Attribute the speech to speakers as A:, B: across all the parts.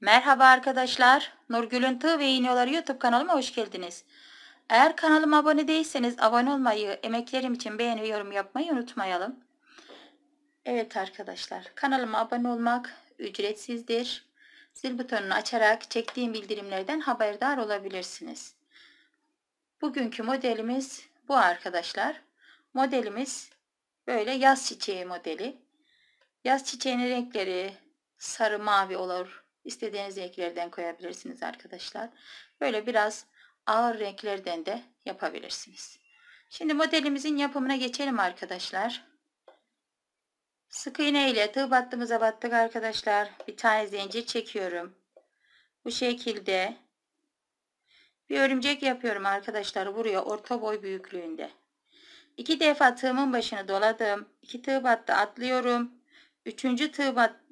A: Merhaba arkadaşlar. Nurgül'ün Tığ ve İğneoları YouTube kanalıma hoş geldiniz. Eğer kanalıma abone değilseniz abone olmayı, emeklerim için beğeni ve yorum yapmayı unutmayalım. Evet arkadaşlar kanalıma abone olmak ücretsizdir. Zil butonunu açarak çektiğim bildirimlerden haberdar olabilirsiniz. Bugünkü modelimiz bu arkadaşlar. Modelimiz böyle yaz çiçeği modeli. Yaz çiçeğinin renkleri sarı mavi olur, İstediğiniz renklerden koyabilirsiniz arkadaşlar. Böyle biraz ağır renklerden de yapabilirsiniz. Şimdi modelimizin yapımına geçelim arkadaşlar. Sık iğne ile tığ battığımıza battık arkadaşlar. Bir tane zincir çekiyorum. Bu şekilde bir örümcek yapıyorum arkadaşlar. Buraya orta boy büyüklüğünde. İki defa tığımın başını doladım. İki tığ battı atlıyorum. Üçüncü tığ battı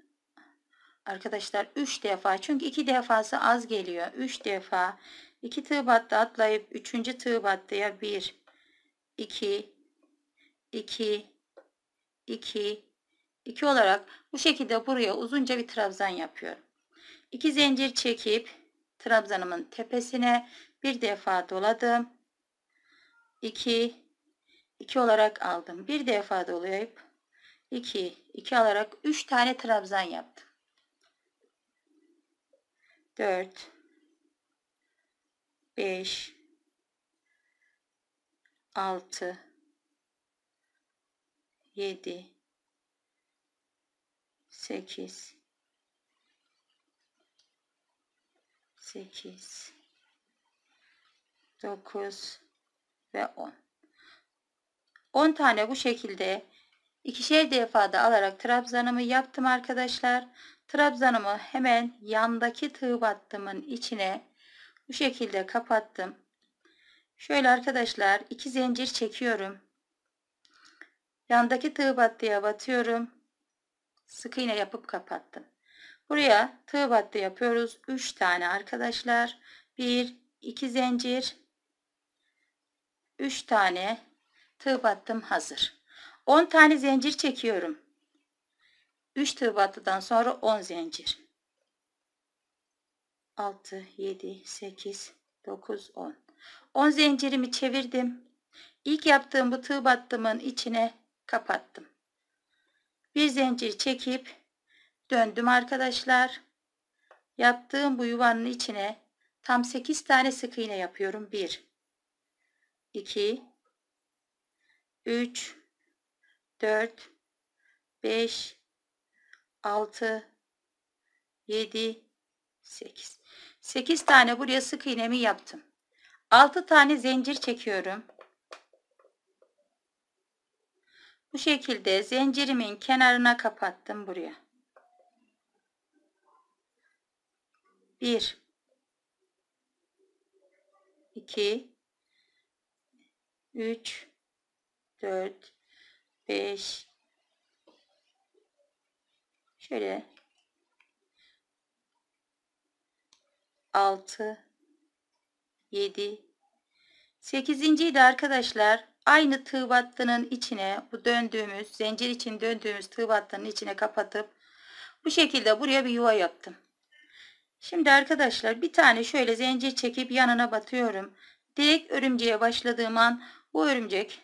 A: arkadaşlar 3 defa çünkü 2 defası az geliyor 3 defa 2 tığ battı atlayıp 3. tığ battıya 1 2 2 2 2 olarak bu şekilde buraya uzunca bir trabzan yapıyorum 2 zincir çekip trabzanımın tepesine bir defa doladım 2 2 olarak aldım bir defa dolayıp 2 2 alarak 3 tane trabzan yaptım 4 5 6 7 8 8 9 ve 10 10 tane bu şekilde ikişer defada alarak trabzanımı yaptım arkadaşlar Trabzanımı hemen yandaki tığ battımın içine bu şekilde kapattım. Şöyle arkadaşlar iki zincir çekiyorum. Yandaki tığ battıya batıyorum. Sık iğne yapıp kapattım. Buraya tığ battı yapıyoruz. 3 tane arkadaşlar. 1 2 zincir 3 tane tığ battım hazır. 10 tane zincir çekiyorum. 3 tığ battıdan sonra 10 zincir. 6, 7, 8, 9, 10. 10 zincirimi çevirdim. İlk yaptığım bu tığ battımın içine kapattım. Bir zincir çekip döndüm arkadaşlar. Yaptığım bu yuvanın içine tam 8 tane sık iğne yapıyorum. 1, 2, 3, 4, 5, 6 7 8 8 tane buraya sık iğnemi yaptım 6 tane zincir çekiyorum bu şekilde zincirimin kenarına kapattım buraya 1 2 3 4 5 Şöyle 6 7 de arkadaşlar. Aynı tığ battının içine bu döndüğümüz zincir için döndüğümüz tığ battının içine kapatıp bu şekilde buraya bir yuva yaptım. Şimdi arkadaşlar bir tane şöyle zincir çekip yanına batıyorum. Direkt örümceğe başladığım an bu örümcek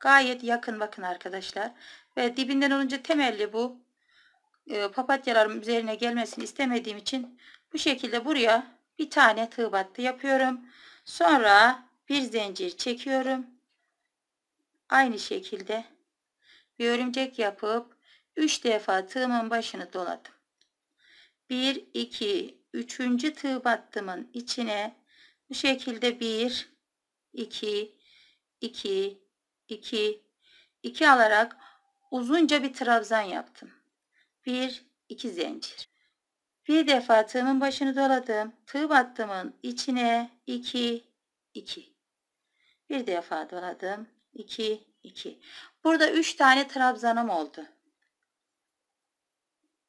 A: gayet yakın bakın arkadaşlar. Ve dibinden olunca temelli bu e, papatyalarım üzerine gelmesini istemediğim için bu şekilde buraya bir tane tığ battı yapıyorum. Sonra bir zincir çekiyorum. Aynı şekilde bir örümcek yapıp 3 defa tığımın başını doladım. 1 2 3. tığ battımın içine bu şekilde 1 2 2 2 2 alarak uzunca bir trabzan yaptım. Bir iki zincir. Bir defa tığımın başını doladım. Tığ battımın içine iki iki. Bir defa doladım. 2, iki. Burada üç tane trabzanım oldu.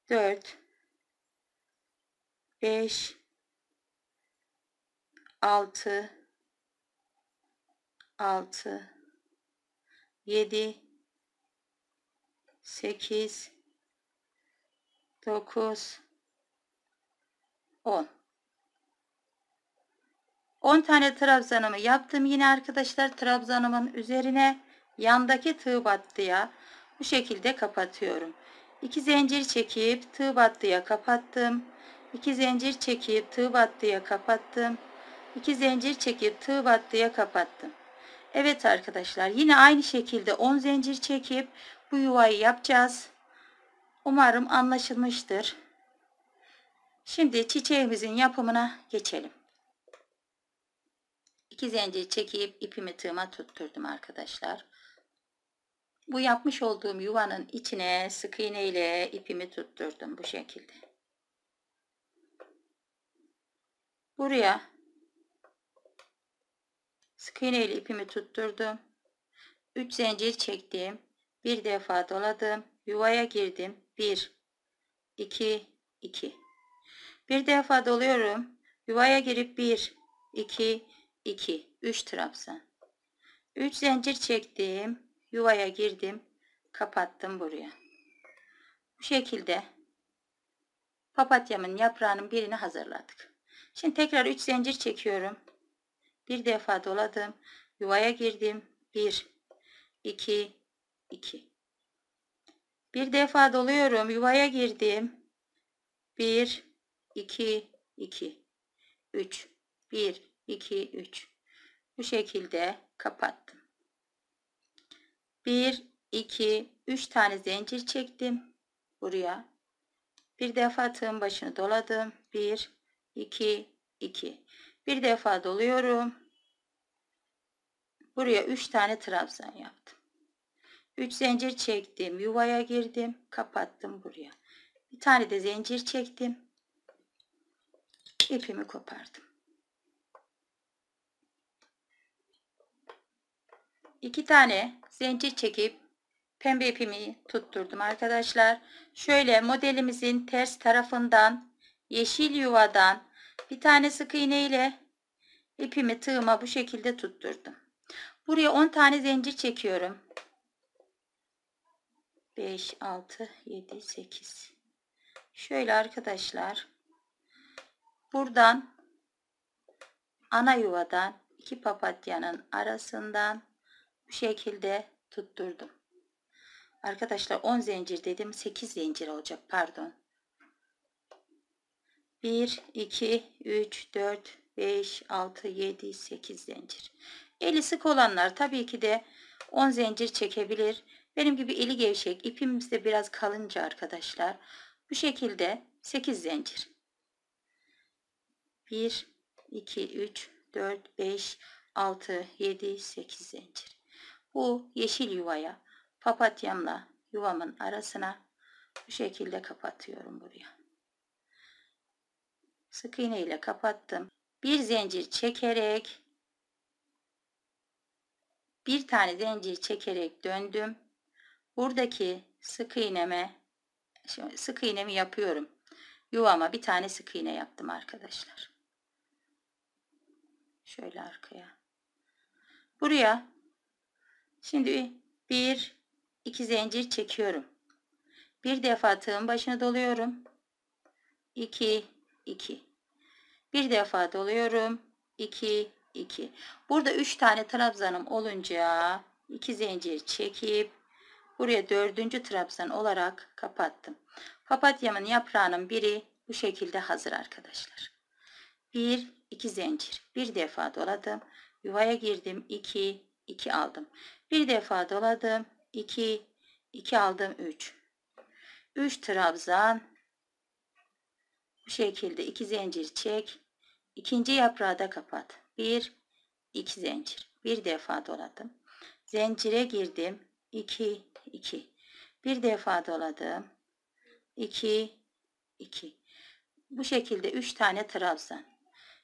A: 4, 5, altı 6, 7, 8, 9 10 10 tane trabzanımı yaptım. Yine arkadaşlar trabzanımın üzerine yandaki tığ battıya bu şekilde kapatıyorum. 2 zincir çekip tığ battıya kapattım. 2 zincir çekip tığ battıya kapattım. 2 zincir çekip tığ battıya kapattım. Evet arkadaşlar yine aynı şekilde 10 zincir çekip bu yuvayı yapacağız. Umarım anlaşılmıştır. Şimdi çiçeğimizin yapımına geçelim. İki zincir çekip ipimi tığıma tutturdum arkadaşlar. Bu yapmış olduğum yuvanın içine sık iğne ile ipimi tutturdum bu şekilde. Buraya sık iğne ile ipimi tutturdum. 3 zincir çektim. Bir defa doladım. Yuvaya girdim. 1, 2, 2. Bir defa doluyorum. Yuvaya girip 1, 2, 2, 3 trabzan. 3 zincir çektim. Yuvaya girdim. Kapattım buraya. Bu şekilde papatyamın yaprağının birini hazırladık. Şimdi tekrar 3 zincir çekiyorum. Bir defa doladım. Yuvaya girdim. 1, 2, 2. Bir defa doluyorum. Yuvaya girdim. 1, 2, 2, 3, 1, 2, 3. Bu şekilde kapattım. 1, 2, 3 tane zincir çektim. Buraya. Bir defa tığın başını doladım. 1, 2, 2. Bir defa doluyorum. Buraya 3 tane trabzan yaptım. 3 zincir çektim. Yuvaya girdim. Kapattım buraya. Bir tane de zincir çektim. İpimi kopardım. İki tane zincir çekip pembe ipimi tutturdum arkadaşlar. Şöyle modelimizin ters tarafından yeşil yuvadan bir tane sık iğne ile ipimi tığıma bu şekilde tutturdum. Buraya 10 tane zincir çekiyorum. 5, 6, 7, 8. Şöyle arkadaşlar. Buradan ana yuvadan iki papatyanın arasından bu şekilde tutturdum. Arkadaşlar 10 zincir dedim. 8 zincir olacak pardon. 1, 2, 3, 4, 5, 6, 7, 8 zincir. Eli sık olanlar tabii ki de 10 zincir çekebilir. Benim gibi eli gevşek, ipimiz de biraz kalınca arkadaşlar. Bu şekilde 8 zincir. 1, 2, 3, 4, 5, 6, 7, 8 zincir. Bu yeşil yuvaya papatyamla yuvamın arasına bu şekilde kapatıyorum buraya. Sık iğne ile kapattım. Bir zincir çekerek bir tane zincir çekerek döndüm. Buradaki sık iğneme sık iğnemi yapıyorum. Yuvama bir tane sık iğne yaptım arkadaşlar. Şöyle arkaya. Buraya şimdi bir iki zincir çekiyorum. Bir defa tığın başına doluyorum. 2 2 bir defa doluyorum 2 2 burada 3 tane trabzanım olunca 2 zincir çekip Buraya dördüncü trabzan olarak kapattım. Papatyamın yaprağının biri bu şekilde hazır arkadaşlar. 1, 2 zincir. Bir defa doladım. Yuvaya girdim. 2, 2 aldım. Bir defa doladım. 2, 2 aldım. 3. 3 trabzan. Bu şekilde 2 zincir çek. İkinci yaprağı da kapat. 1, 2 zincir. Bir defa doladım. Zincire girdim. 2, 2. Bir defa doladım. 2 2. Bu şekilde 3 tane trabzan.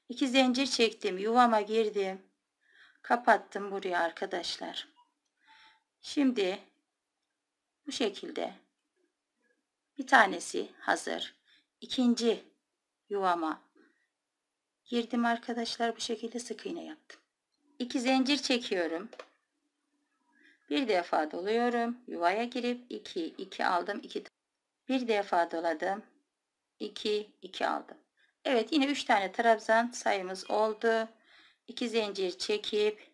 A: 2 zincir çektim. Yuvama girdim. Kapattım buraya arkadaşlar. Şimdi bu şekilde bir tanesi hazır. İkinci yuvama girdim arkadaşlar. Bu şekilde sık iğne yaptım. 2 zincir çekiyorum. Bir defa doluyorum. Yuvaya girip 2, 2 aldım. 2 bir defa doladım. 2, 2 aldım. Evet yine 3 tane trabzan sayımız oldu. 2 zincir çekip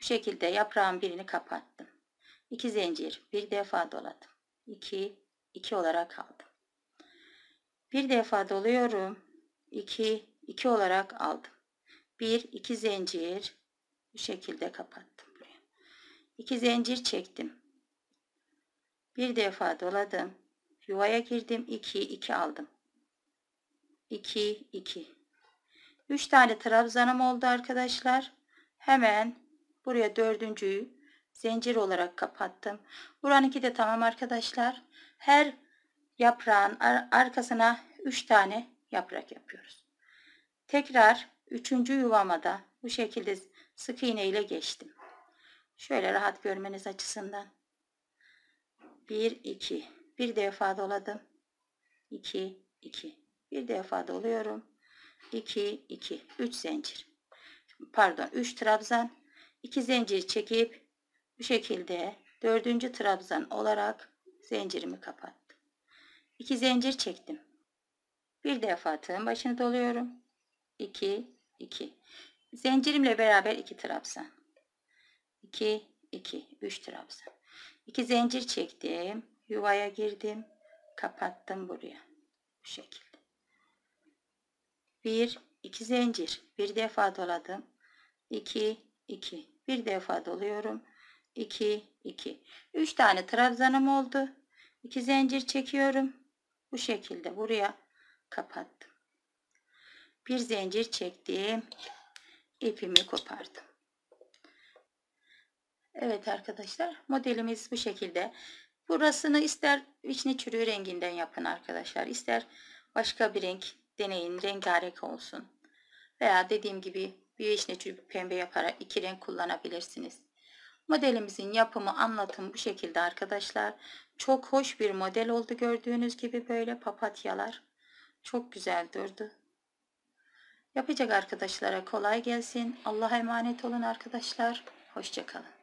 A: bu şekilde yaprağın birini kapattım. 2 zincir bir defa doladım. 2, 2 olarak aldım. Bir defa doluyorum. 2, 2 olarak aldım. 1, 2 zincir bu şekilde kapattım. İki zincir çektim. Bir defa doladım. Yuvaya girdim. 2 2 aldım. 2 2. 3 tane trabzanım oldu arkadaşlar. Hemen buraya dördüncüyü zincir olarak kapattım. Buranın iki de tamam arkadaşlar. Her yaprağın ar arkasına 3 tane yaprak yapıyoruz. Tekrar 3. yuvamada bu şekilde sık iğne ile geçtim. Şöyle rahat görmeniz açısından. 1, 2. Bir defa doladım. 2, 2. Bir defa doluyorum. 2, 2. 3 zincir. Pardon 3 trabzan. 2 zincir çekip bu şekilde dördüncü trabzan olarak zincirimi kapattım. 2 zincir çektim. Bir defa tığın başını doluyorum. 2, 2. Zincirimle beraber 2 trabzan. 2 2 3 trabzan 2 zincir çektim yuvaya girdim kapattım buraya bu şekilde 1 2 zincir bir defa doladım 2 2 bir defa doluyorum 2 2 3 tane trabzanım oldu 2 zincir çekiyorum bu şekilde buraya kapattım bir zincir çektim ipimi kopardım Evet arkadaşlar modelimiz bu şekilde. Burasını ister vişne çürüğü renginden yapın arkadaşlar. ister başka bir renk deneyin. Rengarenk olsun. Veya dediğim gibi bir vişne çürüğü pembe yaparak iki renk kullanabilirsiniz. Modelimizin yapımı anlatım bu şekilde arkadaşlar. Çok hoş bir model oldu gördüğünüz gibi böyle papatyalar. Çok güzel durdu. Yapacak arkadaşlara kolay gelsin. Allah'a emanet olun arkadaşlar. Hoşçakalın.